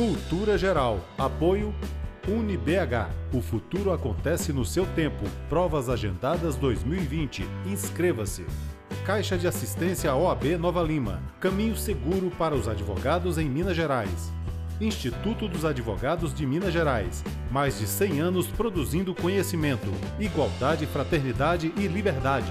Cultura Geral. Apoio UniBH. O futuro acontece no seu tempo. Provas agendadas 2020. Inscreva-se. Caixa de Assistência OAB Nova Lima. Caminho seguro para os advogados em Minas Gerais. Instituto dos Advogados de Minas Gerais. Mais de 100 anos produzindo conhecimento, igualdade, fraternidade e liberdade.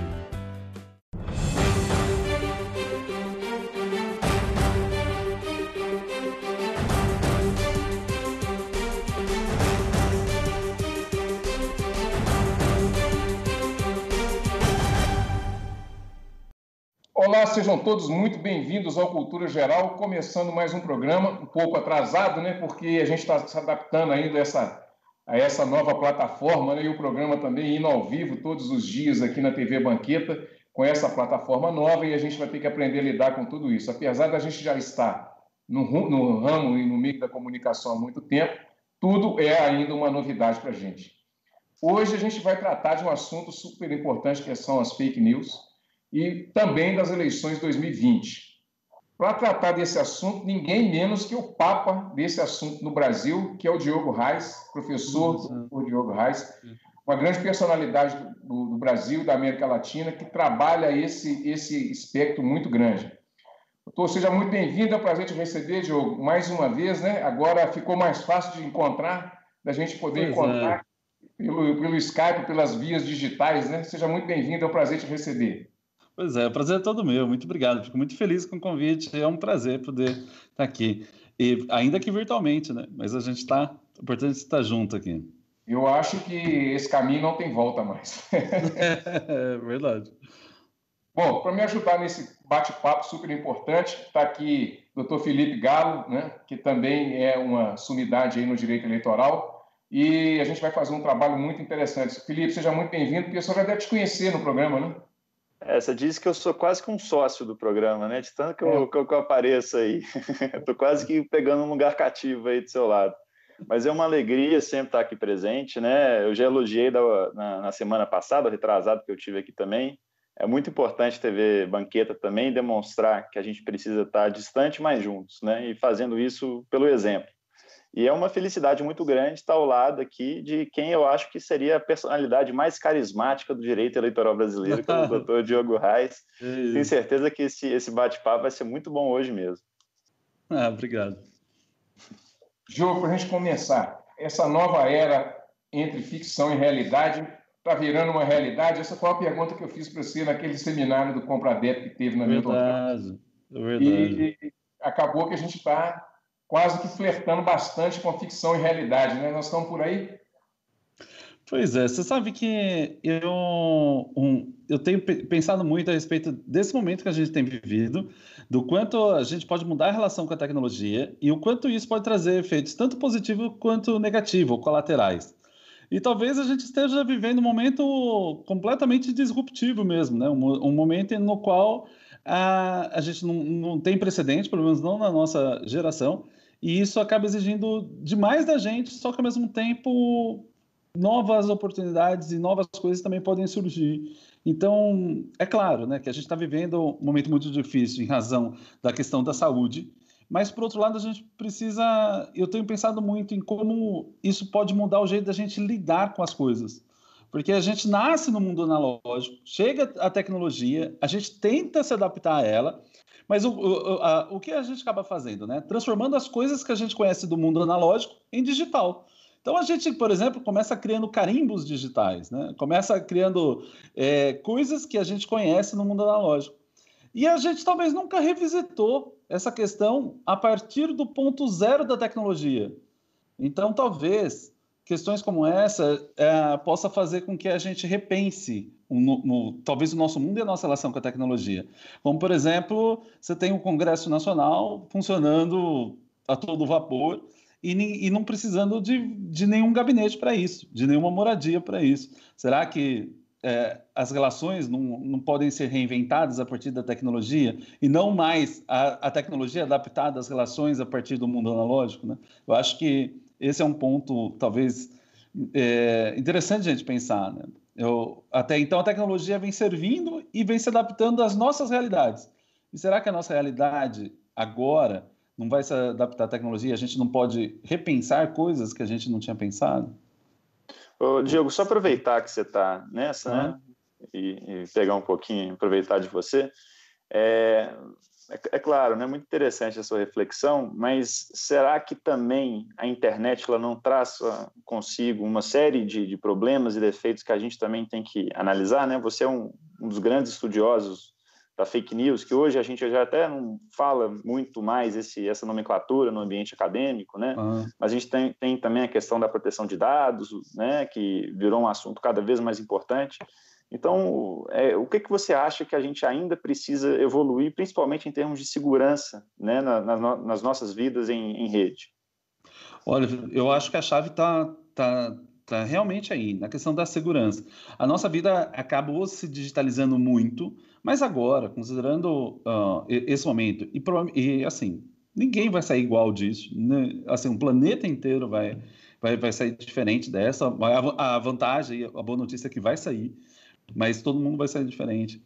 sejam todos muito bem-vindos ao Cultura Geral, começando mais um programa, um pouco atrasado, né? Porque a gente está se adaptando ainda a essa, a essa nova plataforma, né? E o programa também indo ao vivo todos os dias aqui na TV Banqueta, com essa plataforma nova, e a gente vai ter que aprender a lidar com tudo isso. Apesar da gente já estar no, no ramo e no meio da comunicação há muito tempo, tudo é ainda uma novidade para a gente. Hoje a gente vai tratar de um assunto super importante que são as fake news e também das eleições de 2020. Para tratar desse assunto, ninguém menos que o Papa desse assunto no Brasil, que é o Diogo Reis, professor do Diogo Reis, uma grande personalidade do, do, Brasil, da América Latina, que trabalha esse, esse espectro muito grande. Doutor, seja muito bem-vindo, é um prazer te receber, Diogo, mais uma vez, né? Agora ficou mais fácil de encontrar, da gente poder pois é. encontrar é. pelo, pelo Skype, pelas vias digitais, né? Seja muito bem-vindo, é um prazer te receber. Pois é, o prazer é todo meu. Muito obrigado. Fico muito feliz com o convite. É um prazer poder estar aqui. E ainda que virtualmente, né? Mas a gente está. O importante é estar junto aqui. Eu acho que esse caminho não tem volta mais. é verdade. Bom, para me ajudar nesse bate-papo super importante, está aqui o doutor Felipe Galo, né, que também é uma sumidade aí no direito eleitoral, e a gente vai fazer um trabalho muito interessante. Felipe, seja muito bem-vindo, porque o senhor já deve te conhecer no programa, né? Essa diz que eu sou quase que um sócio do programa, né? De tanto que eu, é. que eu, que eu apareço aí. Estou quase que pegando um lugar cativo aí do seu lado. Mas é uma alegria sempre estar aqui presente, né? Eu já elogiei da, na, na, semana passada, retrasado, que eu tive aqui também. É muito importante TV Banqueta também demonstrar que a gente precisa estar distante, mas juntos, né? E fazendo isso pelo exemplo. E é uma felicidade muito grande estar ao lado aqui de quem eu acho que seria a personalidade mais carismática do direito eleitoral brasileiro, que é o doutor Diogo Reis. Tenho certeza que esse, esse bate-papo vai ser muito bom hoje mesmo. Ah, obrigado. Diogo, para a gente começar, essa nova era entre ficção e realidade está virando uma realidade? Essa foi a pergunta que eu fiz para você naquele seminário do Compradep que teve na Verdade, Milton. Verdade. E acabou que a gente está quase que flertando bastante com a ficção e realidade, né? Nós estamos por aí? Pois é, você sabe que eu, um, eu tenho pensado muito a respeito desse momento que a gente tem vivido, do quanto a gente pode mudar a relação com a tecnologia e o quanto isso pode trazer efeitos tanto positivos quanto negativos, colaterais. E talvez a gente esteja vivendo um momento completamente disruptivo mesmo, né? um, um momento no qual a, a gente não, não tem precedente, pelo menos não na nossa geração, e isso acaba exigindo demais da gente, só que ao mesmo tempo novas oportunidades e novas coisas também podem surgir. Então, é claro né, que a gente está vivendo um momento muito difícil em razão da questão da saúde, mas, por outro lado, a gente precisa. Eu tenho pensado muito em como isso pode mudar o jeito da gente lidar com as coisas. Porque a gente nasce no mundo analógico, chega a tecnologia, a gente tenta se adaptar a ela, mas o, o, a, o que a gente acaba fazendo, né? Transformando as coisas que a gente conhece do mundo analógico em digital. Então a gente, por exemplo, começa criando carimbos digitais, né? Começa criando é, coisas que a gente conhece no mundo analógico. E a gente talvez nunca revisitou essa questão a partir do ponto zero da tecnologia. Então, talvez questões como essa é, possa fazer com que a gente repense no, talvez o nosso mundo e a nossa relação com a tecnologia. Como, por exemplo, você tem o um Congresso Nacional funcionando a todo vapor e, e não precisando de, de nenhum gabinete para isso, de nenhuma moradia para isso. Será que é, as relações não, não podem ser reinventadas a partir da tecnologia e não mais a, a tecnologia adaptada às relações a partir do mundo analógico? Né? Eu acho que esse é um ponto, talvez, é, interessante a gente pensar. Né? Eu, até então a tecnologia vem servindo e vem se adaptando às nossas realidades. E será que a nossa realidade agora não vai se adaptar à tecnologia? A gente não pode repensar coisas que a gente não tinha pensado? Ô, Diego, só aproveitar que você está nessa, né? E, e, pegar um pouquinho, aproveitar de você. É, é, é claro, né, muito interessante a sua reflexão, mas será que também a internet ela não traz ah, consigo uma série de, de problemas e defeitos que a gente também tem que analisar? Né? Você é um, um dos grandes estudiosos da fake news, que hoje a gente já até não fala muito mais esse, essa nomenclatura no ambiente acadêmico, né? Mas a gente tem, tem também a questão da proteção de dados, né? Que virou um assunto cada vez mais importante. Então, é, o que, que você acha que a gente ainda precisa evoluir, principalmente em termos de segurança né, na, na, nas nossas vidas em, em, rede? Olha, eu acho que a chave está tá, tá realmente aí, na questão da segurança. A nossa vida acabou se digitalizando muito, mas agora, considerando uh, esse momento, e, e, assim, ninguém vai sair igual disso, né? assim, o um planeta inteiro vai, vai, vai sair diferente dessa, a, a vantagem, a boa notícia é que vai sair, mas todo mundo vai sair diferente.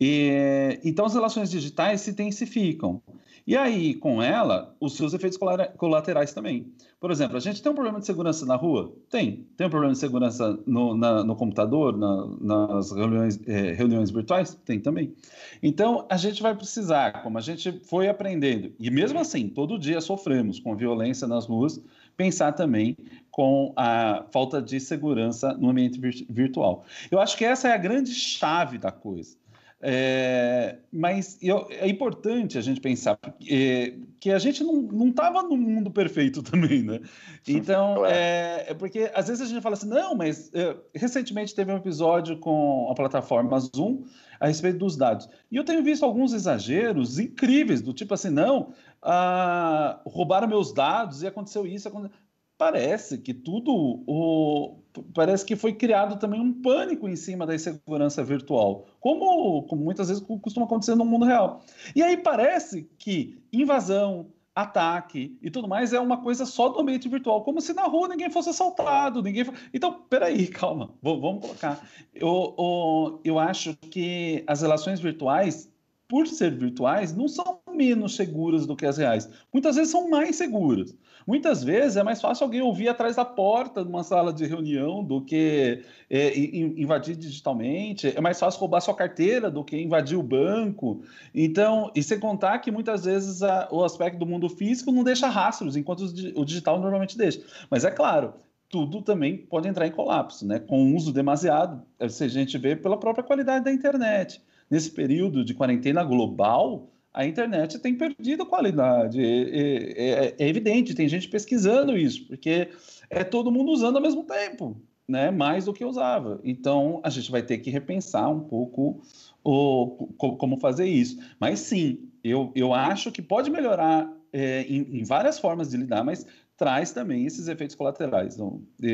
E, então as relações digitais se intensificam. E aí, com ela, os seus efeitos colaterais também. Por exemplo, a gente tem um problema de segurança na rua? Tem. Tem um problema de segurança no, na, no computador, na, nas reuniões, é, reuniões virtuais? Tem também. Então, a gente vai precisar, como a gente foi aprendendo, e mesmo assim, todo dia sofremos com violência nas ruas, pensar também com a falta de segurança no ambiente virtual. Eu acho que essa é a grande chave da coisa. É, mas eu, é importante a gente pensar é, que a gente não estava no mundo perfeito também, né? Então, é, é, porque às vezes a gente fala assim, não, mas eh, recentemente teve um episódio com a plataforma Zoom a respeito dos dados. E eu tenho visto alguns exageros incríveis, do tipo assim, não, ah, roubaram meus dados e aconteceu isso. Aconteceu parece que tudo o parece que foi criado também um pânico em cima da insegurança virtual, como, como muitas vezes costuma acontecer no mundo real. E aí parece que invasão, ataque e tudo mais é uma coisa só do ambiente virtual, como se na rua ninguém fosse assaltado, ninguém. Então, peraí, calma, vamos colocar. Eu, eu, eu acho que as relações virtuais por ser virtuais, não são menos seguras do que as reais. Muitas vezes são mais seguras. Muitas vezes é mais fácil alguém ouvir atrás da porta de uma sala de reunião do que é, invadir digitalmente. É mais fácil roubar sua carteira do que invadir o banco. Então, e sem contar que muitas vezes a, o aspecto do mundo físico não deixa rastros, enquanto o digital normalmente deixa. Mas é claro, tudo também pode entrar em colapso, né? Com uso demasiado, a gente vê pela própria qualidade da internet nesse período de quarentena global, a internet tem perdido qualidade. É, é, é, evidente, tem gente pesquisando isso, porque é todo mundo usando ao mesmo tempo, né? mais do que usava. Então, a gente vai ter que repensar um pouco o, como fazer isso. Mas sim, eu, eu acho que pode melhorar é, em, em, várias formas de lidar, mas traz também esses efeitos colaterais. Então, e,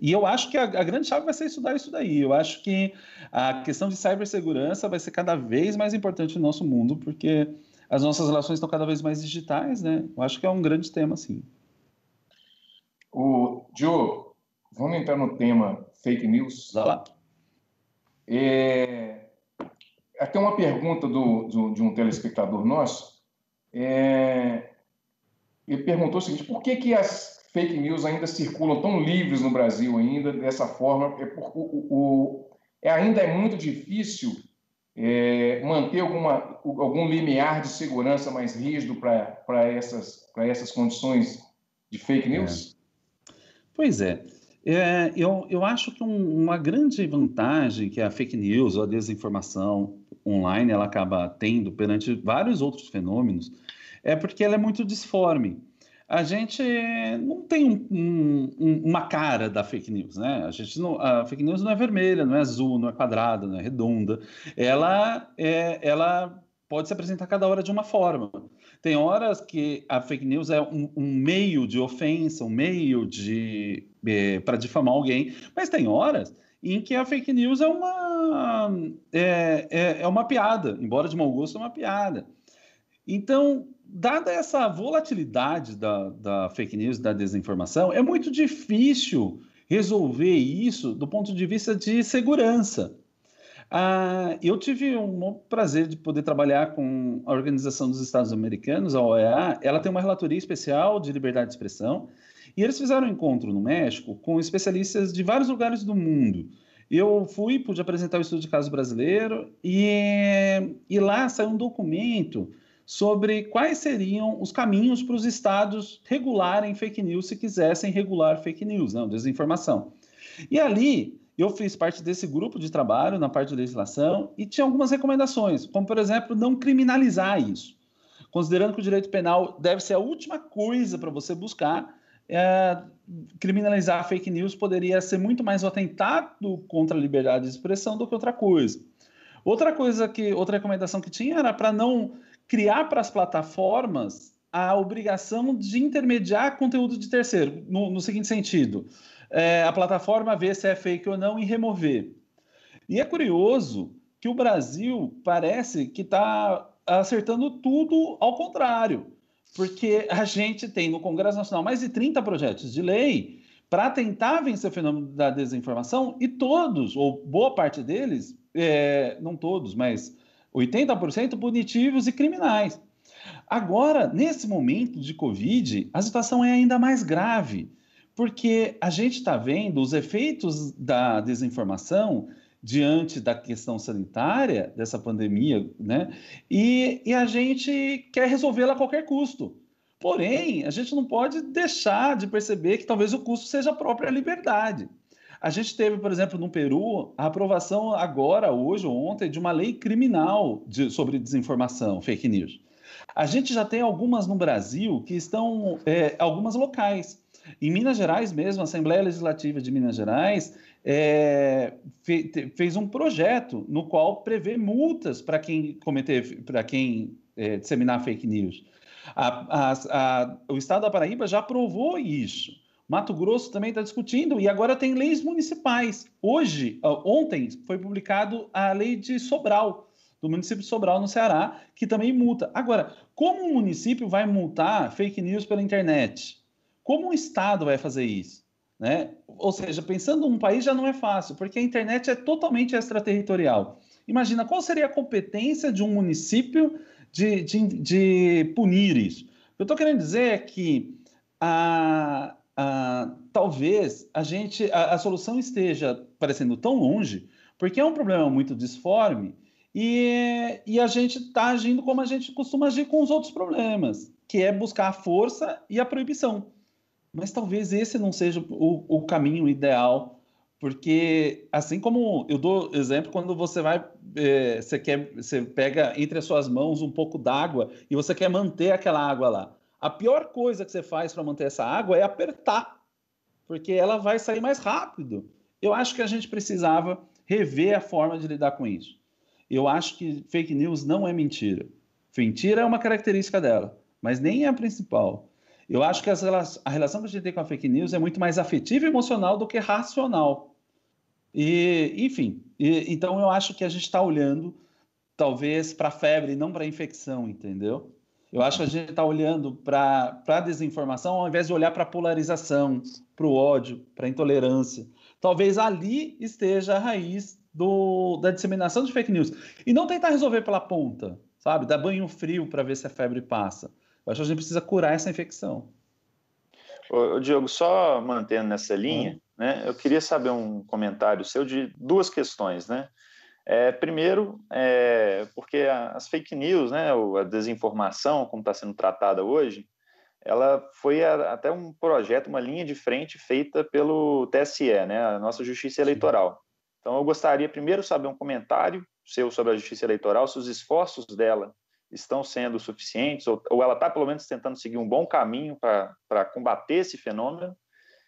e, e, eu acho que a, a, grande chave vai ser estudar isso daí. Eu acho que a questão de cibersegurança vai ser cada vez mais importante no nosso mundo, porque as nossas relações estão cada vez mais digitais, né? Eu acho que é um grande tema, sim. O Joe, vamos entrar no tema fake news. Vai lá. É, até uma pergunta do, do, de um telespectador nosso. É, ele perguntou o seguinte: por que, que as fake news ainda circulam tão livres no Brasil ainda dessa forma? É o, o, é, ainda é muito difícil é, manter alguma, algum limiar de segurança mais rígido para essas, essas condições de fake é. news? É. Pois é. É, eu, eu, acho que um, uma grande vantagem que a fake news ou a desinformação online ela acaba tendo perante vários outros fenômenos é porque ela é muito disforme. A gente não tem um, um, uma cara da fake news, né? A, gente não, a fake news não é vermelha, não é azul, não é quadrada, não é redonda. Ela, é, ela pode se apresentar cada hora de uma forma. Tem horas que a fake news é um, um meio de ofensa, um meio de é, eh, para difamar alguém, mas tem horas em que a fake news é uma é, é, é uma piada, embora de mau gosto, é uma piada. Então dada essa volatilidade da, da fake news, da desinformação, é muito difícil resolver isso do ponto de vista de segurança. Ah, eu tive um prazer de poder trabalhar com a Organização dos Estados Americanos, a OEA. Ela tem uma relatoria especial de liberdade de expressão. E eles fizeram um encontro no México com especialistas de vários lugares do mundo. Eu fui, pude apresentar o estudo de caso brasileiro e, e lá saiu um documento sobre quais seriam os caminhos para os estados regularem fake news se quisessem regular fake news, não, né, desinformação. E ali eu fiz parte desse grupo de trabalho na parte de legislação e tinha algumas recomendações, como por exemplo, não criminalizar isso. Considerando que o direito penal deve ser a última coisa para você buscar, é, criminalizar fake news poderia ser muito mais um atentado contra a liberdade de expressão do que outra coisa. Outra coisa que, outra recomendação que tinha era para não criar para as plataformas a obrigação de intermediar conteúdo de terceiro, no, no seguinte sentido: é, a plataforma vê se é fake ou não e remover. E é curioso que o Brasil parece que está acertando tudo ao contrário, porque a gente tem no Congresso Nacional mais de 30 projetos de lei para tentar vencer o fenômeno da desinformação e todos, ou boa parte deles, é, não todos, mas 80% punitivos e criminais. Agora, nesse momento de Covid, a situação é ainda mais grave, porque a gente está vendo os efeitos da desinformação diante da questão sanitária dessa pandemia, né? E, e a gente quer resolvê-la a qualquer custo. Porém, a gente não pode deixar de perceber que talvez o custo seja a própria liberdade. A gente teve, por exemplo, no Peru, a aprovação agora, hoje ou ontem, de uma lei criminal de, sobre desinformação, fake news. A gente já tem algumas no Brasil que estão, é, algumas locais. Em Minas Gerais mesmo, a Assembleia Legislativa de Minas Gerais é, fe, te, fez um projeto no qual prevê multas para quem cometer, para quem é, disseminar fake news. A, a, a, o Estado da Paraíba já aprovou isso. Mato Grosso também está discutindo e agora tem leis municipais. Hoje, ontem, foi publicado a lei de Sobral, do município de Sobral, no Ceará, que também multa. Agora, como um município vai multar fake news pela internet? Como um Estado vai fazer isso? Né? Ou seja, pensando num país já não é fácil, porque a internet é totalmente extraterritorial. Imagina qual seria a competência de um município de, de, de punir isso. O que eu estou querendo dizer é que a, ah, talvez a gente a, a, solução esteja parecendo tão longe, porque é um problema muito disforme e, e a gente está agindo como a gente costuma agir com os outros problemas, que é buscar a força e a proibição. Mas talvez esse não seja o, o caminho ideal porque assim como eu dou exemplo quando você vai é, você quer você pega entre as suas mãos um pouco d'água e você quer manter aquela água lá a pior coisa que você faz para manter essa água é apertar, porque ela vai sair mais rápido. Eu acho que a gente precisava rever a forma de lidar com isso. Eu acho que fake news não é mentira. Mentira é uma característica dela, mas nem é a principal. Eu acho que as, a relação que a gente tem com a fake news é muito mais afetiva e emocional do que racional. E, enfim, e, então eu acho que a gente está olhando talvez para febre, não para infecção, entendeu? Eu acho que a gente está olhando para a desinformação ao invés de olhar para a polarização, para o ódio, para a intolerância. Talvez ali esteja a raiz do, da disseminação de fake news. E não tentar resolver pela ponta, sabe? Dar banho frio para ver se a febre passa. Eu acho que a gente precisa curar essa infecção. Ô, Diogo, só mantendo nessa linha, hum. né, eu queria saber um comentário seu de duas questões, né? É, primeiro, é, porque as fake news, né, a desinformação, como está sendo tratada hoje, ela foi a, até um projeto, uma linha de frente feita pelo TSE, né, a nossa Justiça Eleitoral. Então, eu gostaria primeiro saber um comentário seu sobre a Justiça Eleitoral, se os esforços dela estão sendo suficientes, ou, ou ela está, pelo menos, tentando seguir um bom caminho para combater esse fenômeno,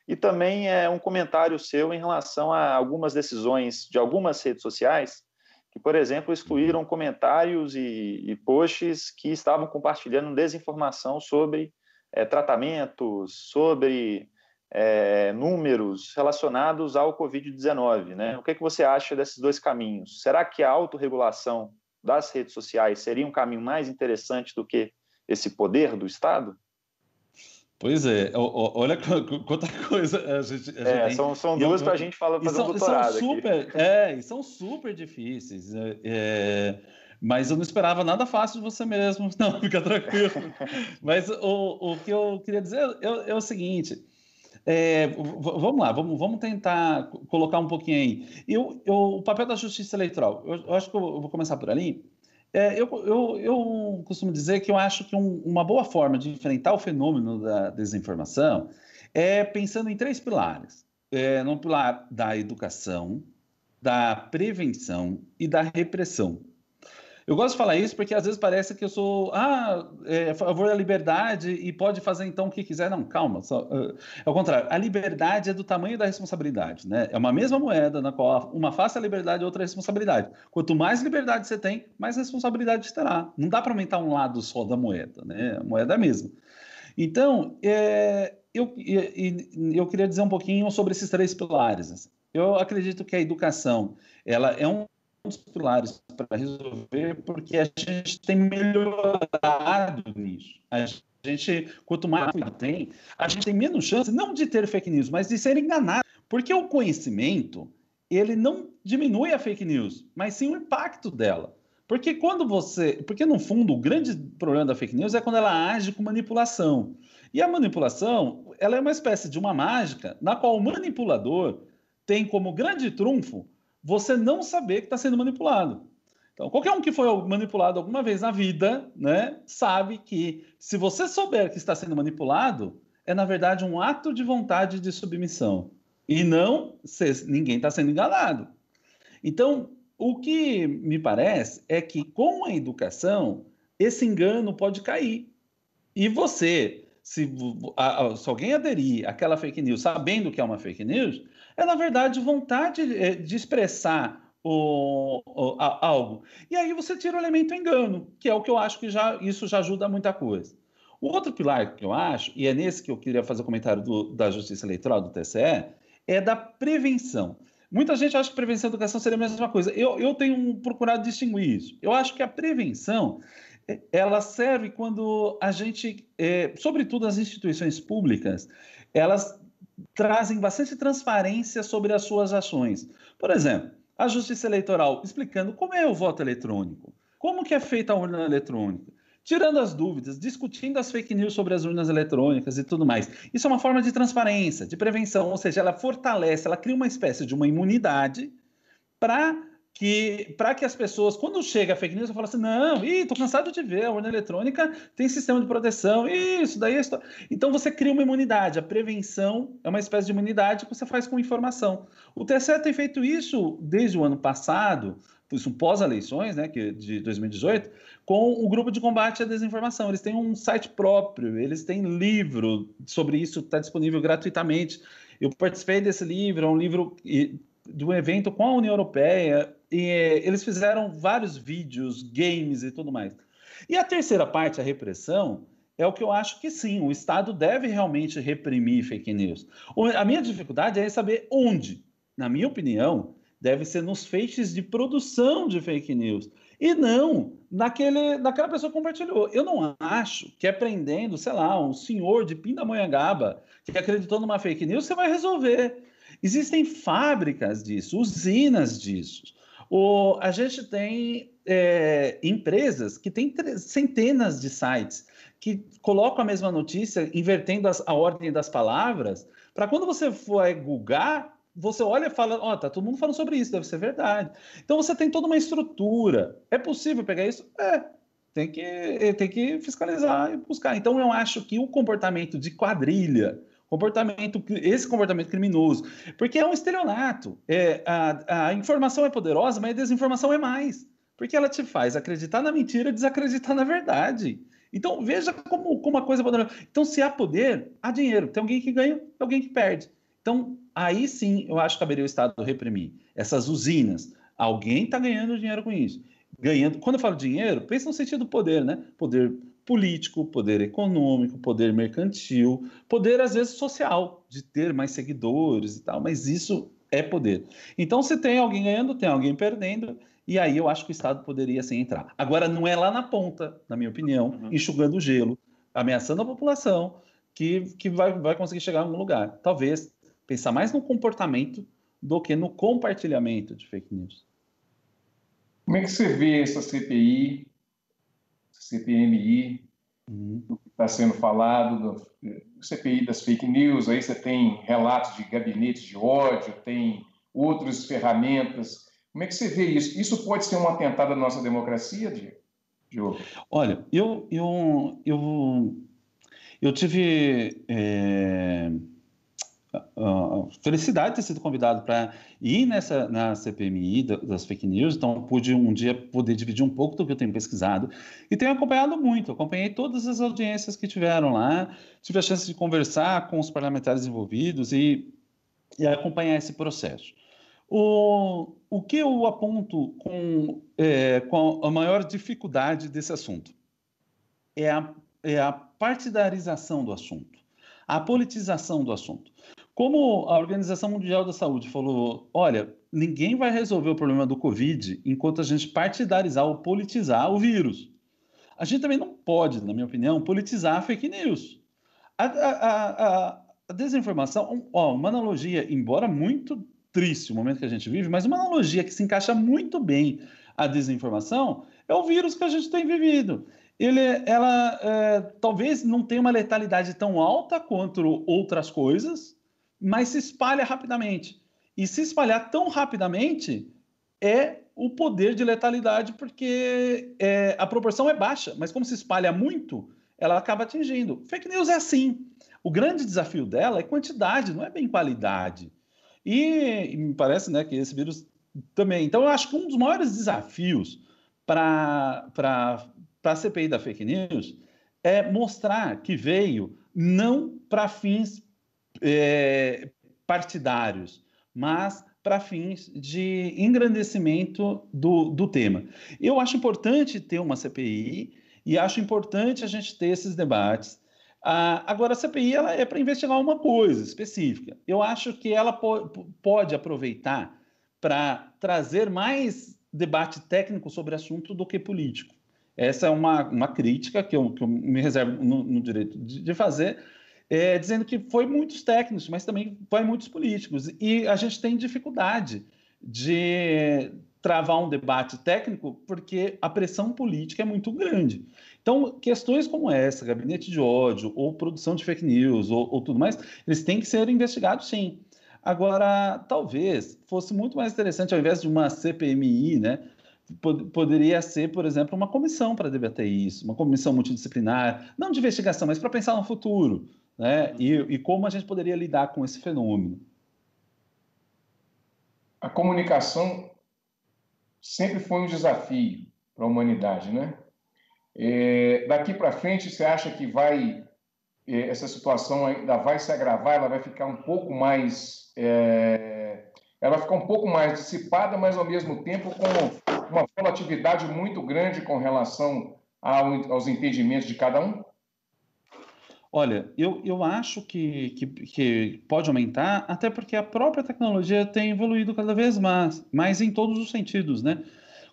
e também é um comentário seu em relação a algumas decisões de algumas redes sociais que, por exemplo, excluíram comentários e, e posts que estavam compartilhando desinformação sobre é, tratamentos, sobre é, números relacionados ao Covid-19. Né? O que, é que você acha desses dois caminhos? Será que a autorregulação das redes sociais seria um caminho mais interessante do que esse poder do Estado? Pois é, olha quanta coisa a gente. A é, gente são, são duas para a gente falar para são, um são super, aqui. É, e são super difíceis. É, é, mas eu não esperava nada fácil de você mesmo, não, fica tranquilo. mas o, o que eu queria dizer é, é o seguinte. É, vamos lá, vamos, vamos tentar colocar um pouquinho aí. Eu, eu, o papel da justiça eleitoral, eu, eu acho que eu vou começar por ali. É, eu, eu, eu, costumo dizer que eu acho que um, uma boa forma de enfrentar o fenômeno da desinformação é pensando em três pilares: é, no pilar da educação, da prevenção e da repressão. Eu gosto de falar isso porque às vezes parece que eu sou ah, é, a favor da liberdade e pode fazer então o que quiser. Não, calma. Só, uh, ao é contrário, a liberdade é do tamanho da responsabilidade. Né? É uma mesma moeda na qual uma face é a liberdade e outra é a responsabilidade. Quanto mais liberdade você tem, mais responsabilidade você terá. Não dá para aumentar um lado só da moeda. Né? A moeda é a mesma. Então, é, eu, eu, eu queria dizer um pouquinho sobre esses três pilares. Assim. Eu acredito que a educação ela é um dos pilares para resolver, porque a gente tem melhorado nisso. A gente, quanto mais rápido tem, a gente tem menos chance, não de ter fake news, mas de ser enganado. Porque o conhecimento, ele não diminui a fake news, mas sim o impacto dela. Porque quando você. Porque, no fundo, o grande problema da fake news é quando ela age com manipulação. E a manipulação, ela é uma espécie de uma mágica na qual o manipulador tem como grande trunfo você não saber que está sendo manipulado. Então, qualquer um que foi manipulado alguma vez na vida, né, sabe que se você souber que está sendo manipulado, é na verdade um ato de vontade de submissão e não se, ninguém está sendo enganado. Então, o que me parece é que com a educação esse engano pode cair e você se, a, se alguém aderir àquela fake news sabendo que é uma fake news, é na verdade vontade é, de expressar o, o, a, algo. E aí você tira o elemento engano, que é o que eu acho que já isso já ajuda muita coisa. O outro pilar que eu acho, e é nesse que eu queria fazer o comentário do, da Justiça Eleitoral, do TCE, é da prevenção. Muita gente acha que prevenção e educação seria a mesma coisa. Eu, eu tenho procurado distinguir isso. Eu acho que a prevenção ela serve quando a gente, é, sobretudo as instituições públicas, elas trazem bastante transparência sobre as suas ações. Por exemplo, a Justiça Eleitoral explicando como é o voto eletrônico, como que é feita a urna eletrônica, tirando as dúvidas, discutindo as fake news sobre as urnas eletrônicas e tudo mais. Isso é uma forma de transparência, de prevenção, ou seja, ela fortalece, ela cria uma espécie de uma imunidade para que para que as pessoas, quando chega a fake news, eu falo assim, não, ih, tô cansado de ver, a urna eletrônica tem sistema de proteção, isso daí... Isso... Então você cria uma imunidade, a prevenção é uma espécie de imunidade que você faz com informação. O TSE tem feito isso desde o ano passado, isso pós-eleições, né, que, é de 2018, com o grupo de combate à desinformação. Eles têm um site próprio, eles têm livro sobre isso, está disponível gratuitamente. Eu participei desse livro, é um livro de um evento com a União Europeia e é, eles fizeram vários vídeos, games e tudo mais. E a terceira parte, a repressão, é o que eu acho que sim, o Estado deve realmente reprimir fake news. A minha dificuldade é saber onde, na minha opinião, deve ser nos feixes de produção de fake news e não naquele, naquela pessoa que compartilhou. Eu não acho que é prendendo, sei lá, um senhor de Pindamonhangaba que acreditou numa fake news, você vai resolver. Existem fábricas disso, usinas disso. O, a gente tem é, empresas que têm centenas de sites que colocam a mesma notícia, invertendo as, a ordem das palavras, para quando você for é, googar, você olha e fala, ó, oh, tá todo mundo falando sobre isso, deve ser verdade. Então você tem toda uma estrutura. É possível pegar isso? É. Tem que, tem que fiscalizar e buscar. Então eu acho que o comportamento de quadrilha, comportamento, esse comportamento criminoso, porque é um estelionato. É, a, a informação é poderosa, mas a desinformação é mais, porque ela te faz acreditar na mentira e desacreditar na verdade. Então, veja como, como a coisa é poderosa. Então, se há poder, há dinheiro. Tem alguém que ganha, tem alguém que perde. Então, aí sim, eu acho que caberia o Estado reprimir essas usinas. Alguém está ganhando dinheiro com isso. Ganhando. Quando eu falo dinheiro, pensa no sentido do poder, né? Poder político, poder econômico, poder mercantil, poder às vezes social, de ter mais seguidores e tal, mas isso é poder. Então, se tem alguém ganhando, tem alguém perdendo, e aí eu acho que o Estado poderia assim entrar. Agora, não é lá na ponta, na minha opinião, uhum. enxugando o gelo, ameaçando a população, que, que vai, vai conseguir chegar a algum lugar. Talvez pensar mais no comportamento do que no compartilhamento de fake news. Como é que você vê essa CPI CPMI, uhum. do que está sendo falado, do eh, CPI das fake news, aí você tem relatos de gabinetes de ódio, tem outras ferramentas. Como é que você vê isso? Isso pode ser um atentado à nossa democracia, Diogo? Olha, eu, eu, eu, eu tive. É felicidade de ter sido convidado para ir nessa na CPMI das fake news, então pude um dia poder dividir um pouco do que eu tenho pesquisado e tenho acompanhado muito, acompanhei todas as audiências que tiveram lá, tive a chance de conversar com os parlamentares envolvidos e, e acompanhar esse processo. O, o que eu aponto com, é, com a maior dificuldade desse assunto é a, é a partidarização do assunto, a politização do assunto. Como a Organização Mundial da Saúde falou, olha, ninguém vai resolver o problema do Covid enquanto a gente partidarizar ou politizar o vírus. A gente também não pode, na minha opinião, politizar a fake news. A, a, a, a desinformação, ó, uma analogia, embora muito triste o momento que a gente vive, mas uma analogia que se encaixa muito bem à desinformação é o vírus que a gente tem vivido. Ele, é, ela é, talvez não tenha uma letalidade tão alta quanto outras coisas, mas se espalha rapidamente. E se espalhar tão rapidamente é o poder de letalidade, porque é, a proporção é baixa, mas como se espalha muito, ela acaba atingindo. Fake news é assim. O grande desafio dela é quantidade, não é bem qualidade. E, e me parece né, que esse vírus também. Então, eu acho que um dos maiores desafios para a CPI da fake news é mostrar que veio não para fins é, partidários, mas para fins de engrandecimento do, do tema. Eu acho importante ter uma CPI e acho importante a gente ter esses debates. Ah, agora, a CPI ela é para investigar uma coisa específica. Eu acho que ela po pode aproveitar para trazer mais debate técnico sobre assunto do que político. Essa é uma, uma crítica que eu, que eu me reservo no, no direito de, de fazer, é, dizendo que foi muitos técnicos, mas também foi muitos políticos. E a gente tem dificuldade de travar um debate técnico porque a pressão política é muito grande. Então, questões como essa, gabinete de ódio, ou produção de fake news, ou, ou tudo mais, eles têm que ser investigados sim. Agora, talvez fosse muito mais interessante, ao invés de uma CPMI, né, poderia ser, por exemplo, uma comissão para debater isso, uma comissão multidisciplinar, não de investigação, mas para pensar no futuro né? E, e como a gente poderia lidar com esse fenômeno? A comunicação sempre foi um desafio para a humanidade, né? É, daqui para frente, você acha que vai é, essa situação ainda vai se agravar? Ela vai ficar um pouco mais, é, ela fica um pouco mais dissipada, mas ao mesmo tempo com uma volatilidade muito grande com relação ao, aos entendimentos de cada um? Olha, eu, eu acho que, que, que, pode aumentar, até porque a própria tecnologia tem evoluído cada vez mais, mais em todos os sentidos, né?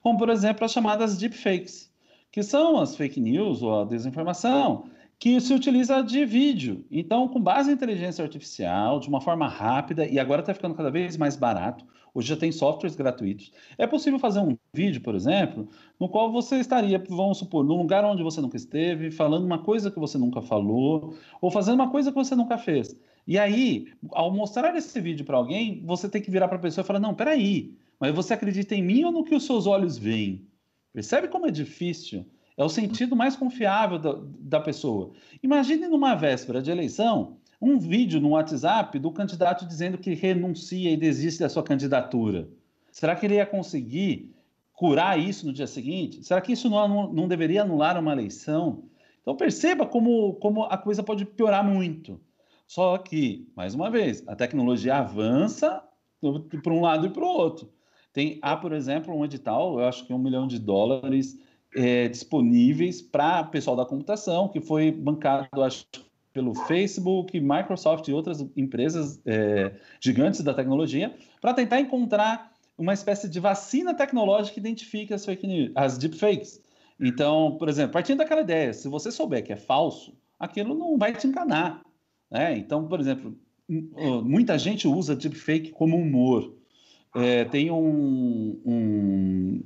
Como, por exemplo, as chamadas deepfakes, que são as fake news ou a desinformação que se utiliza de vídeo. Então, com base em inteligência artificial, de uma forma rápida, e agora está ficando cada vez mais barato, Hoje já tem softwares gratuitos. É possível fazer um vídeo, por exemplo, no qual você estaria, vamos supor, num lugar onde você nunca esteve, falando uma coisa que você nunca falou, ou fazendo uma coisa que você nunca fez. E aí, ao mostrar esse vídeo para alguém, você tem que virar para a pessoa e falar: não, peraí, mas você acredita em mim ou no que os seus olhos veem? Percebe como é difícil? É o sentido mais confiável da, da pessoa. Imagine numa véspera de eleição um vídeo no WhatsApp do candidato dizendo que renuncia e desiste da sua candidatura. Será que ele ia conseguir curar isso no dia seguinte? Será que isso não, não deveria anular uma eleição? Então perceba como, como a coisa pode piorar muito. Só que, mais uma vez, a tecnologia avança para um lado e para o outro. Tem, há, por exemplo, um edital, eu acho que um milhão de dólares é, disponíveis para pessoal da computação, que foi bancado, acho pelo Facebook, Microsoft e outras empresas é, gigantes da tecnologia, para tentar encontrar uma espécie de vacina tecnológica que identifique as, fake news, as deepfakes. Então, por exemplo, partindo daquela ideia, se você souber que é falso, aquilo não vai te enganar. Né? Então, por exemplo, hum, muita gente usa deepfake como humor. É, tem um, um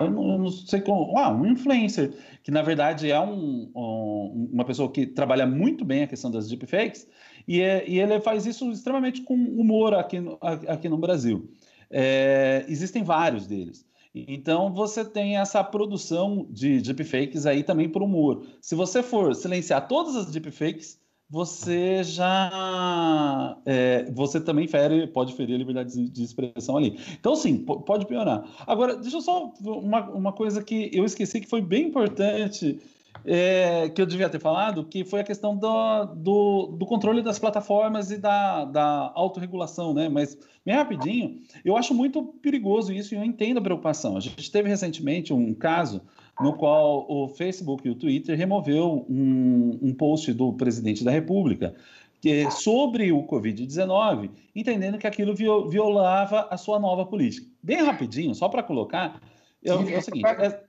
eu não, eu não, sei como. Ah, um influencer, que na verdade é um, um, uma pessoa que trabalha muito bem a questão das deepfakes, e, é, e ele faz isso extremamente com humor aqui no, aqui no Brasil. É, existem vários deles. Então você tem essa produção de deepfakes aí também por humor. Se você for silenciar todas as deepfakes, você já é, você também fere, pode ferir a liberdade de expressão ali. Então, sim, pode piorar. Agora, deixa eu só uma, uma coisa que eu esqueci que foi bem importante. É, que eu devia ter falado, que foi a questão do, do, do controle das plataformas e da, da autorregulação, né? Mas, bem rapidinho, eu acho muito perigoso isso e eu entendo a preocupação. A gente teve recentemente um caso no qual o Facebook e o Twitter removeu um, um post do presidente da República que, é sobre o Covid-19, entendendo que aquilo violava a sua nova política. Bem rapidinho, só para colocar, é, o, é o seguinte... É...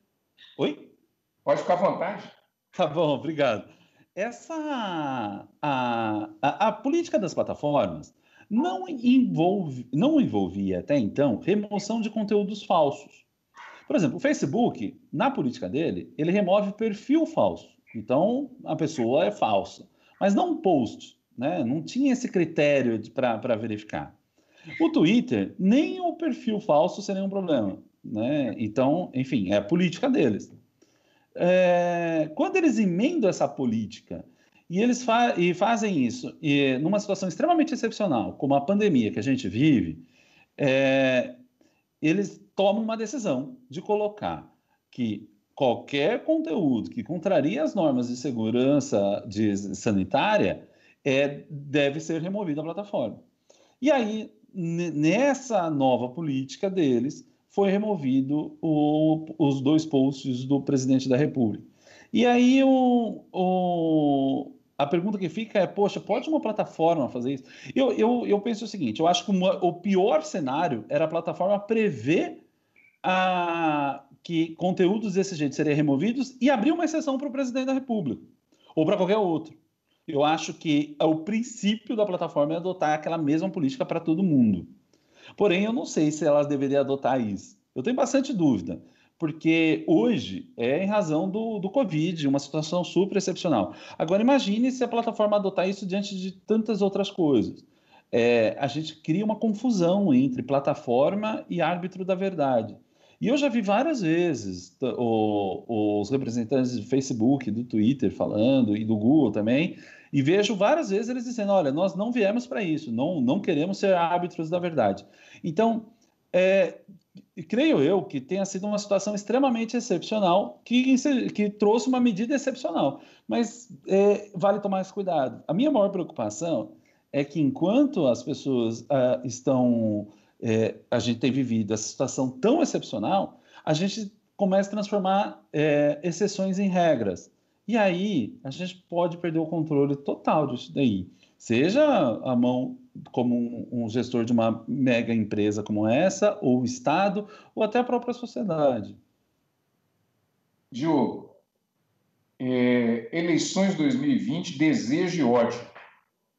Oi? Pode ficar à vontade. Tá bom, obrigado. Essa... a, a, a política das plataformas não, envolve, não envolvia até então remoção de conteúdos falsos. Por exemplo, o Facebook, na política dele, ele remove perfil falso. Então, a pessoa é falsa. Mas não um post, né? Não tinha esse critério para verificar. O Twitter, nem o perfil falso seria um problema, né? Então, enfim, é a política deles. É, quando eles emendam essa política e eles fa e fazem isso e numa situação extremamente excepcional, como a pandemia que a gente vive, é, eles toma uma decisão de colocar que qualquer conteúdo que contraria as normas de segurança de, sanitária é, deve ser removido da plataforma. E aí, nessa nova política deles, foi removido o, os dois posts do presidente da República. E aí o, o, a pergunta que fica é, poxa, pode uma plataforma fazer isso? Eu, eu, eu penso o seguinte, eu acho que uma, o pior cenário era a plataforma prever a, que conteúdos desse jeito seriam removidos e abrir uma exceção para o presidente da República ou para qualquer outro. Eu acho que o princípio da plataforma é adotar aquela mesma política para todo mundo. Porém, eu não sei se elas deveriam adotar isso. Eu tenho bastante dúvida, porque hoje é em razão do, do Covid, uma situação super excepcional. Agora, imagine se a plataforma adotar isso diante de tantas outras coisas. É, a gente cria uma confusão entre plataforma e árbitro da verdade. E eu já vi várias vezes o, os representantes do Facebook, do Twitter falando e do Google também, e vejo várias vezes eles dizendo: olha, nós não viemos para isso, não, não queremos ser árbitros da verdade. Então, é, creio eu que tenha sido uma situação extremamente excepcional, que, que trouxe uma medida excepcional, mas é, vale tomar esse cuidado. A minha maior preocupação é que enquanto as pessoas ah, estão é, a gente tem vivido essa situação tão excepcional, a gente começa a transformar é, exceções em regras. E aí a gente pode perder o controle total disso daí. Seja a mão como um, gestor de uma mega empresa como essa, ou o Estado, ou até a própria sociedade. Diogo, é, eleições 2020, desejo e ódio.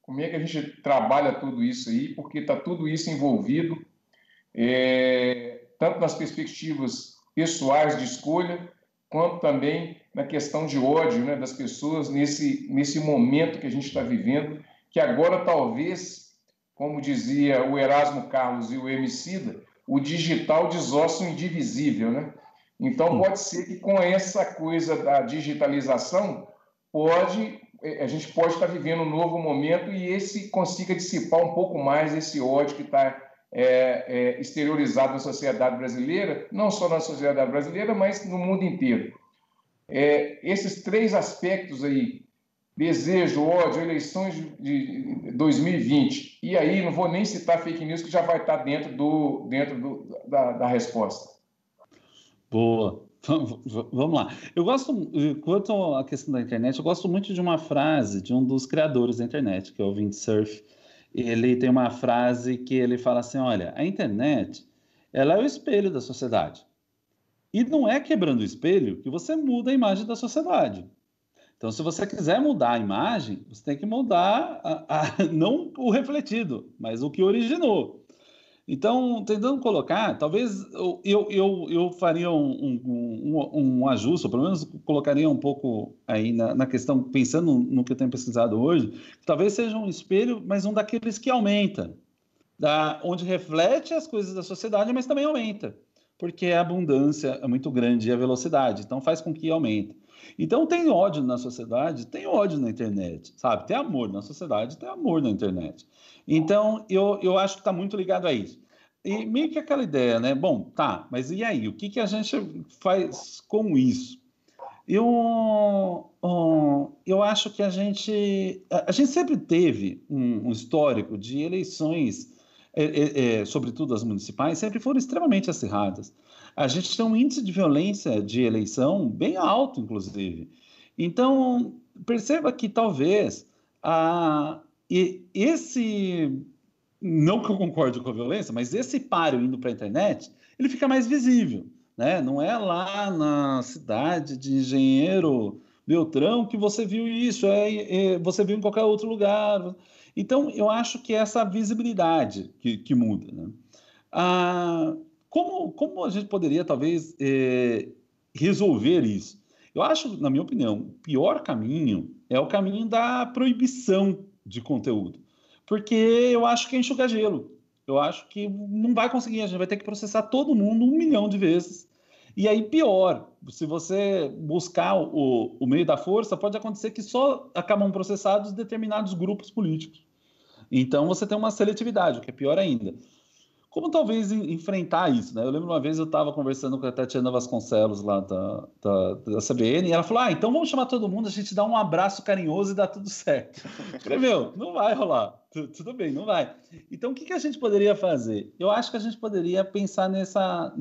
Como é que a gente trabalha tudo isso aí? Porque está tudo isso envolvido é, tanto nas perspectivas pessoais de escolha, quanto também na questão de ódio né, das pessoas nesse, nesse momento que a gente está vivendo, que agora talvez, como dizia o Erasmo Carlos e o Emicida, o digital desossa o indivisível, né? Então pode ser que com essa coisa da digitalização pode é, a gente pode estar vivendo um novo momento e esse consiga dissipar um pouco mais esse ódio que está é, é, exteriorizado na sociedade brasileira, não só na sociedade brasileira, mas no mundo inteiro. É, esses três aspectos aí, desejo, ódio, eleições de 2020, e aí não vou nem citar fake news, que já vai estar dentro, do, dentro do, da, da resposta. Boa. Vamos lá. Eu gosto, quanto à questão da internet, eu gosto muito de uma frase de um dos criadores da internet, que é o Vint Cerf, ele tem uma frase que ele fala assim: olha, a internet ela é o espelho da sociedade. E não é quebrando o espelho que você muda a imagem da sociedade. Então, se você quiser mudar a imagem, você tem que mudar a, a, não o refletido, mas o que originou. Então, tentando colocar, talvez eu, eu, eu faria um, um, um, um ajuste, ou pelo menos colocaria um pouco aí na, na, questão, pensando no que eu tenho pesquisado hoje, talvez seja um espelho, mas um daqueles que aumenta, da, onde reflete as coisas da sociedade, mas também aumenta, porque a abundância é muito grande e a velocidade, então faz com que aumente. Então tem ódio na sociedade, tem ódio na internet, sabe? Tem amor na sociedade, tem amor na internet. Então, eu, eu acho que está muito ligado a isso. E meio que aquela ideia, né? Bom, tá, mas e aí? O que, que a gente faz com isso? Eu, eu acho que a gente, a gente sempre teve um, um histórico de eleições, é, é, é, sobretudo as municipais, sempre foram extremamente acirradas. A gente tem um índice de violência de eleição bem alto, inclusive. Então, perceba que talvez a, e esse, não que eu concorde com a violência, mas esse páreo indo para a internet, ele fica mais visível. Né? Não é lá na cidade de engenheiro Beltrão que você viu isso, é, é, você viu em qualquer outro lugar. Então, eu acho que é essa visibilidade que, que muda. Né? Ah, como, como a gente poderia, talvez, é, resolver isso? Eu acho, na minha opinião, o pior caminho é o caminho da proibição de conteúdo. Porque eu acho que é enxugar gelo. Eu acho que não vai conseguir, a gente vai ter que processar todo mundo um milhão de vezes. E aí, pior, se você buscar o, o meio da força, pode acontecer que só acabam processados determinados grupos políticos. Então, você tem uma seletividade, o que é pior ainda como talvez enfrentar isso, né? Eu lembro uma vez eu estava conversando com a Tatiana Vasconcelos lá da, da, da, CBN e ela falou: Ah, então vamos chamar todo mundo, a gente dá um abraço carinhoso e dá tudo certo. falei, meu, não vai rolar, T tudo bem, não vai. Então o que, que a gente poderia fazer? Eu acho que a gente poderia pensar nessa,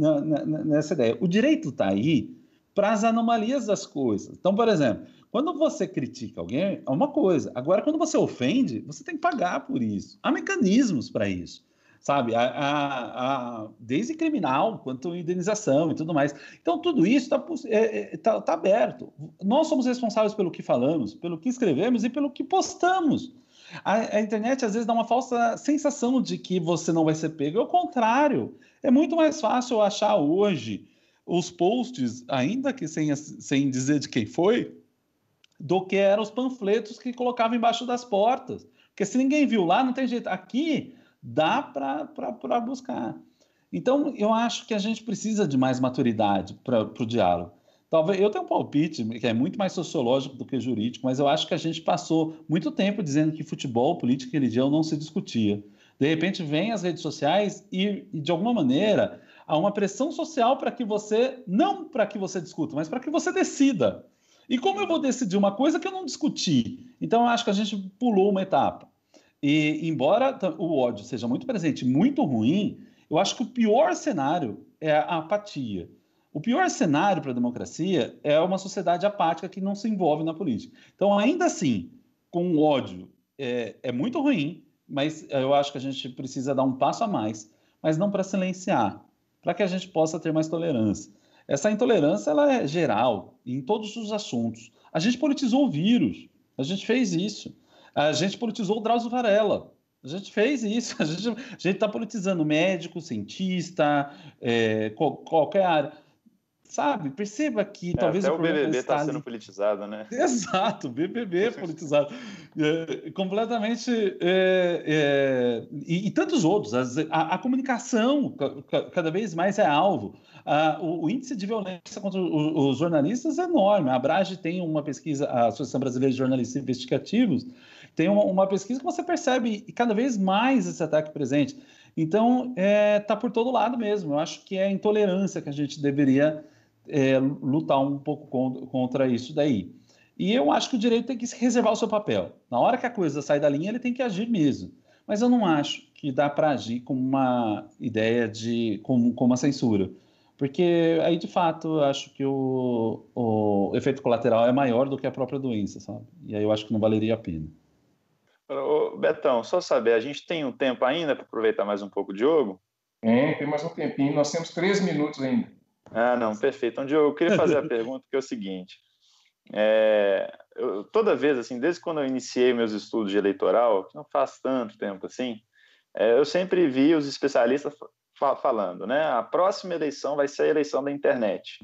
nessa ideia. O direito está aí para as anomalias das coisas. Então, por exemplo, quando você critica alguém, é uma coisa. Agora, quando você ofende, você tem que pagar por isso. Há mecanismos para isso sabe? A, a, a, desde criminal quanto indenização e tudo mais. Então, tudo isso está é, é, tá, tá aberto. Nós somos responsáveis pelo que falamos, pelo que escrevemos e pelo que postamos. A, internet às vezes dá uma falsa sensação de que você não vai ser pego. É o contrário. É muito mais fácil achar hoje os posts, ainda que sem, sem dizer de quem foi, do que eram os panfletos que colocavam embaixo das portas. Porque se ninguém viu lá, não tem jeito. Aqui dá para buscar. Então, eu acho que a gente precisa de mais maturidade para o diálogo. Talvez eu tenho um palpite que é muito mais sociológico do que jurídico, mas eu acho que a gente passou muito tempo dizendo que futebol, política e religião não se discutia. De repente vem as redes sociais e, e de alguma maneira há uma pressão social para que você não para que você discuta, mas para que você decida. E como eu vou decidir uma coisa que eu não discuti? Então eu acho que a gente pulou uma etapa. E embora o ódio seja muito presente, muito ruim, eu acho que o pior cenário é a apatia. O pior cenário para a democracia é uma sociedade apática que não se envolve na política. Então, ainda assim, com o ódio é, é muito ruim, mas eh, eu acho que a gente precisa dar um passo a mais, mas não para silenciar, para que a gente possa ter mais tolerância. Essa intolerância ela é geral em todos os assuntos. A gente politizou o vírus, a gente fez isso. A gente politizou o Drauzio Varela. A gente fez isso, a gente está politizando médico, cientista, é, qual, qualquer área. Sabe, perceba que é, talvez até o, o BBB está sendo politizado, né? Exato, BBB é politizado. É, completamente. É, é, e, e, tantos outros. As, a, a, comunicação cada vez mais é alvo. o, o, índice de violência contra os jornalistas é enorme. A Brage tem uma pesquisa, a Associação Brasileira de Jornalistas Investigativos, tem uma, uma, pesquisa que você percebe cada vez mais esse ataque presente. Então, está é, tá por todo lado mesmo. Eu acho que é a intolerância que a gente deveria é, lutar um pouco contra, isso daí. E eu acho que o direito tem que reservar o seu papel. Na hora que a coisa sai da linha, ele tem que agir mesmo. Mas eu não acho que dá para agir com uma ideia de. com, com uma censura. Porque aí, de fato, eu acho que o, o efeito colateral é maior do que a própria doença, sabe? E aí eu acho que não valeria a pena. Ô, Betão, só saber, a gente tem um tempo ainda para aproveitar mais um pouco o Diogo? Tem, é, tem mais um tempinho, nós temos três minutos ainda. Ah, não, perfeito. Então, Diogo, eu queria fazer a pergunta que é o seguinte. É, eu, toda vez, assim, desde quando eu iniciei meus estudos de eleitoral, que não faz tanto tempo assim, é, eu sempre vi os especialistas fa falando, né? A próxima eleição vai ser a eleição da internet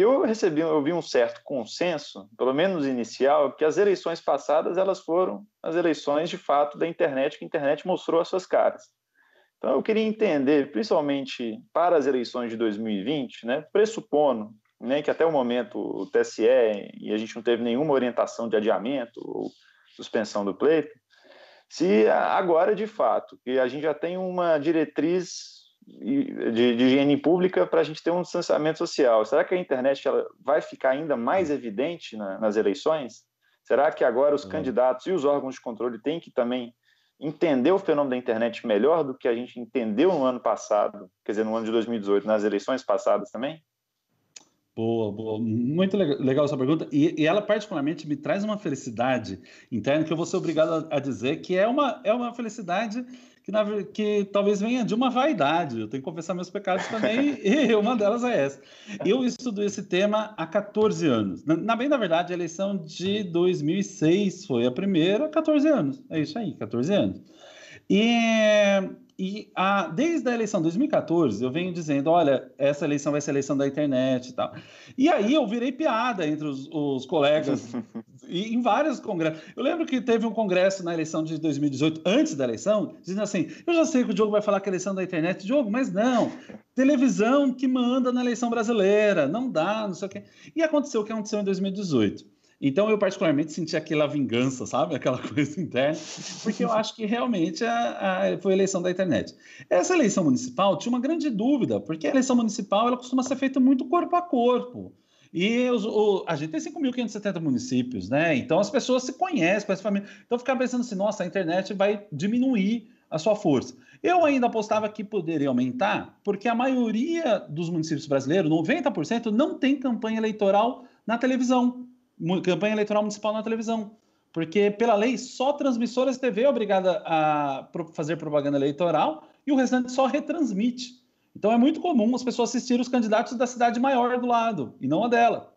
eu recebi, eu vi um certo consenso, pelo menos inicial, que as eleições passadas elas foram as eleições de fato da internet, que a internet mostrou as suas caras. Então eu queria entender, principalmente para as eleições de 2020, né, pressupondo né, que até o momento o TSE e a gente não teve nenhuma orientação de adiamento ou suspensão do pleito, se agora de fato que a gente já tem uma diretriz de, de higiene pública para a gente ter um distanciamento social. Será que a internet ela vai ficar ainda mais evidente na, nas eleições? Será que agora os uhum. candidatos e os órgãos de controle têm que também entender o fenômeno da internet melhor do que a gente entendeu no ano passado, quer dizer, no ano de 2018, nas eleições passadas também? Boa, boa. Muito legal essa pergunta. E, e, ela, particularmente, me traz uma felicidade interna que eu vou ser obrigado a, a dizer que é uma, é uma felicidade que, na, que talvez venha de uma vaidade. Eu tenho que confessar meus pecados também, e uma delas é essa. Eu estudo esse tema há 14 anos. Na, na, bem, na verdade, a eleição de 2006 uhum. foi a primeira, 14 anos. É isso aí, 14 anos. E e a, desde a eleição de 2014, eu venho dizendo: olha, essa eleição vai ser a eleição da internet e tal. E aí eu virei piada entre os, os colegas e, em vários congressos. Eu lembro que teve um congresso na eleição de 2018, antes da eleição, dizendo assim: eu já sei que o Diogo vai falar que é a eleição da internet, Diogo, mas não. Televisão que manda na eleição brasileira, não dá, não sei o quê. E aconteceu o que aconteceu em 2018. Então eu particularmente senti aquela vingança, sabe? Aquela coisa interna, porque eu acho que realmente a, a, foi a eleição da internet. Essa eleição municipal tinha uma grande dúvida, porque a eleição municipal ela costuma ser feita muito corpo a corpo. E os, o, a gente tem 5.570 municípios, né? Então as pessoas se conhecem, conhecem família. Então ficava pensando assim, nossa, a internet vai diminuir a sua força. Eu ainda apostava que poderia aumentar, porque a maioria dos municípios brasileiros, 90%, não tem campanha eleitoral na televisão campanha eleitoral municipal na televisão. Porque, pela lei, só transmissoras de TV é obrigada a fazer propaganda eleitoral e o restante só retransmite. Então, é muito comum as pessoas assistirem os candidatos da cidade maior do lado e não a dela.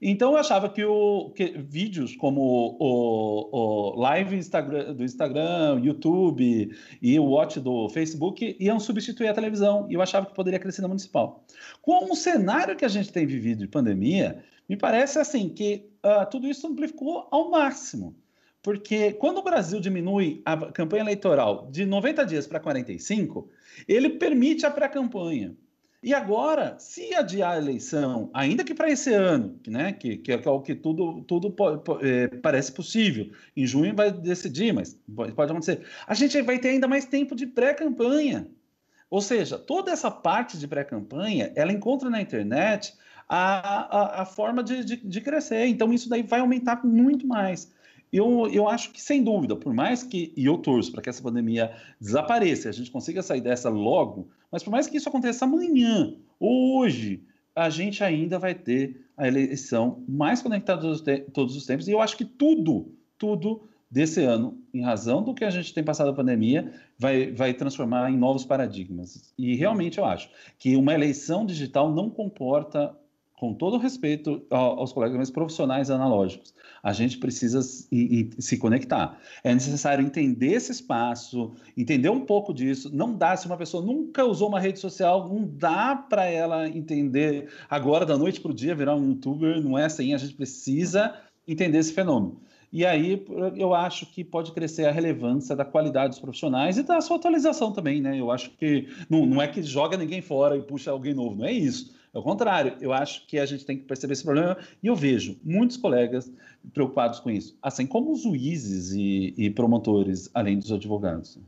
Então, eu achava que, o, que vídeos como o, o, live Instagram, do Instagram, YouTube e o watch do Facebook iam substituir a televisão. E eu achava que poderia crescer na municipal. Com o cenário que a gente tem vivido de pandemia, me parece assim que uh, tudo isso amplificou ao máximo. Porque quando o Brasil diminui a campanha eleitoral de 90 dias para 45, ele permite a pré-campanha. E agora, se adiar a eleição, ainda que para esse ano, né, que, que, é o que tudo, tudo pode, é, parece possível, em junho vai decidir, mas pode acontecer, a gente vai ter ainda mais tempo de pré-campanha. Ou seja, toda essa parte de pré-campanha, ela encontra na internet a, a, a forma de, de, de crescer. Então, isso daí vai aumentar muito mais. Eu, eu acho que, sem dúvida, por mais que, e eu torço para que essa pandemia desapareça, a gente consiga sair dessa logo, mas por mais que isso aconteça amanhã, hoje, a gente ainda vai ter a eleição mais conectada de todos os tempos. E eu acho que tudo, tudo desse ano, em razão do que a gente tem passado a pandemia, vai, vai transformar em novos paradigmas. E realmente eu acho que uma eleição digital não comporta com todo o respeito aos colegas, mais profissionais analógicos, a gente precisa se conectar. É necessário entender esse espaço, entender um pouco disso. Não dá, se uma pessoa nunca usou uma rede social, não dá para ela entender agora, da noite para o dia, virar um youtuber, não é assim. A gente precisa entender esse fenômeno. E aí eu acho que pode crescer a relevância da qualidade dos profissionais e da sua atualização também, né? Eu acho que não, não é que joga ninguém fora e puxa alguém novo, não é isso. Ao é contrário, eu acho que a gente tem que perceber esse problema e eu vejo muitos colegas preocupados com isso, assim como os juízes e, e promotores, além dos advogados.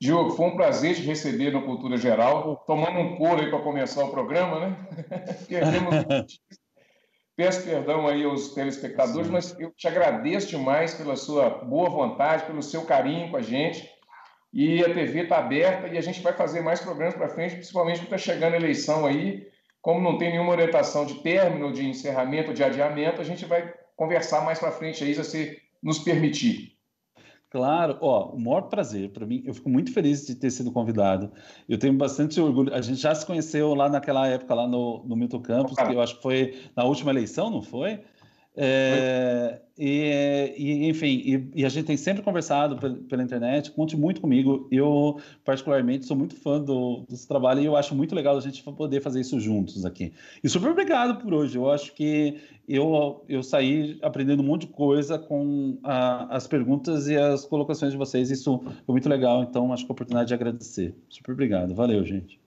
Diogo, foi um prazer te receber no Cultura Geral. Tomando um couro aí para começar o programa, né? Perdemos... Peço perdão aí aos telespectadores, Sim. mas eu te agradeço demais pela sua boa vontade, pelo seu carinho com a gente e a TV está aberta e a gente vai fazer mais programas para frente, principalmente porque está chegando a eleição aí. Como não tem nenhuma orientação de término, de encerramento, de adiamento, a gente vai conversar mais para frente aí, se nos permitir. Claro, ó, o maior prazer para mim. Eu fico muito feliz de ter sido convidado. Eu tenho bastante orgulho. A gente já se conheceu lá naquela época, lá no, no Milton Campos, que eu acho que foi na última eleição, não foi? É, e, e, enfim, e, e, a gente tem sempre conversado pela, internet, conte muito comigo. Eu, particularmente, sou muito fã do, do seu trabalho e eu acho muito legal a gente poder fazer isso juntos aqui. E super obrigado por hoje. Eu acho que eu, eu saí aprendendo um monte de coisa com a, as perguntas e as colocações de vocês. Isso foi muito legal, então acho que é a oportunidade de agradecer. Super obrigado. Valeu, gente.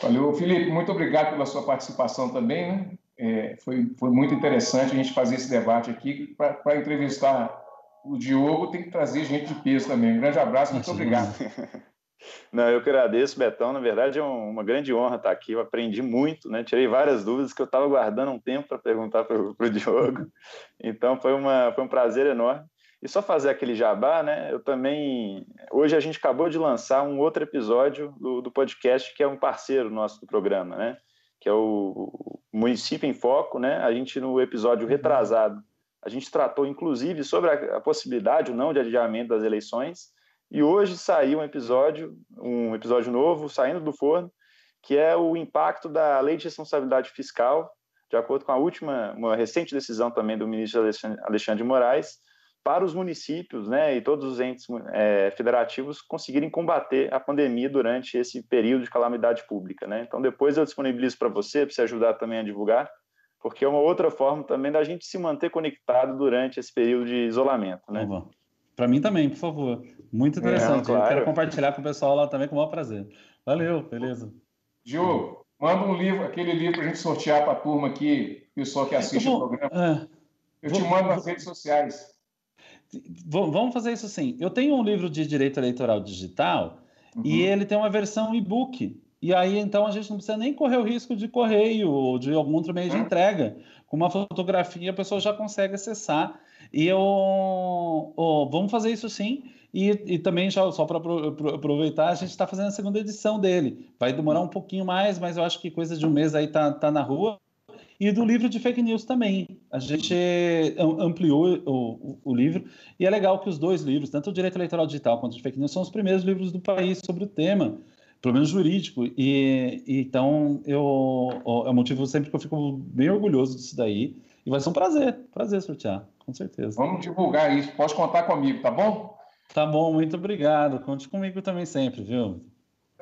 Valeu, Felipe. Muito obrigado pela sua participação também, né? é, foi, foi muito interessante a gente fazer esse debate aqui. Para entrevistar o Diogo, tem que trazer gente de peso também. Um grande abraço, muito Sim. obrigado. Não, eu que agradeço, Betão. Na verdade, é uma grande honra estar aqui. Eu aprendi muito, né? Tirei várias dúvidas que eu estava guardando um tempo para perguntar para o Diogo. Então, foi, uma, foi um prazer enorme. E só fazer aquele jabá, né? Eu também. Hoje a gente acabou de lançar um outro episódio do, do podcast que é um parceiro nosso do programa, né? Que é o, Município em Foco, né? A gente, no episódio uhum. retrasado, a gente tratou, inclusive, sobre a, a possibilidade ou não de adiamento das eleições. E hoje saiu um episódio, um episódio novo, saindo do forno, que é o impacto da Lei de Responsabilidade Fiscal, de acordo com a última, uma recente decisão também do ministro Alexandre de Moraes, para os municípios né, e todos os entes é, federativos conseguirem combater a pandemia durante esse período de calamidade pública. Né? Então, depois eu disponibilizo para você, para você ajudar também a divulgar, porque é uma outra forma também da gente se manter conectado durante esse período de isolamento. Né? Para mim também, por favor. Muito é, interessante. É, claro. quero compartilhar com o pessoal lá também com o maior prazer. Valeu, beleza. Gil, manda um livro, aquele livro para a gente sortear para a turma aqui, pessoal que assiste vou, o programa. É, eu vou, te mando nas redes sociais. Vamos fazer isso assim. Eu tenho um livro de direito eleitoral digital uhum. e ele tem uma versão e-book. E aí, então, a gente não precisa nem correr o risco de correio ou de algum outro meio de uhum. entrega. Com uma fotografia, a pessoa já consegue acessar. E eu, oh, vamos fazer isso sim. E, e também, já, só para aproveitar, a gente está fazendo a segunda edição dele. Vai demorar um pouquinho mais, mas eu acho que coisa de um mês aí tá, tá na rua e do livro de fake news também. A gente ampliou o, o, o, livro e é legal que os dois livros, tanto o Direito Eleitoral Digital quanto o de Fake News, são os primeiros livros do país sobre o tema, pelo menos jurídico. E, e então eu, é um motivo sempre que eu fico bem orgulhoso disso daí. E vai ser um prazer, prazer sortear, com certeza. Vamos divulgar isso, pode contar comigo, tá bom? Tá bom, muito obrigado. Conte comigo também sempre, viu?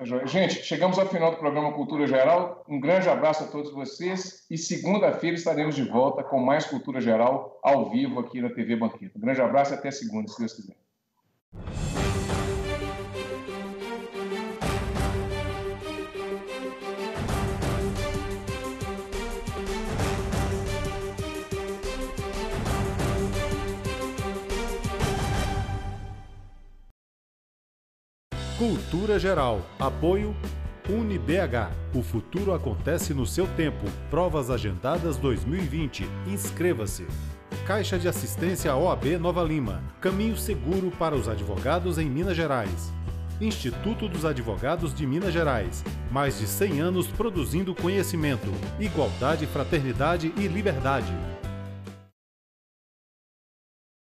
Tá Gente, chegamos ao final do programa Cultura Geral. Um grande abraço a todos vocês e segunda-feira estaremos de volta com mais Cultura Geral ao vivo aqui na TV Banqueta. Um grande abraço e até segunda, se Deus quiser. Cultura Geral. Apoio UniBH. O futuro acontece no seu tempo. Provas agendadas 2020. Inscreva-se. Caixa de Assistência OAB Nova Lima. Caminho seguro para os advogados em Minas Gerais. Instituto dos Advogados de Minas Gerais. Mais de 100 anos produzindo conhecimento, igualdade, fraternidade e liberdade.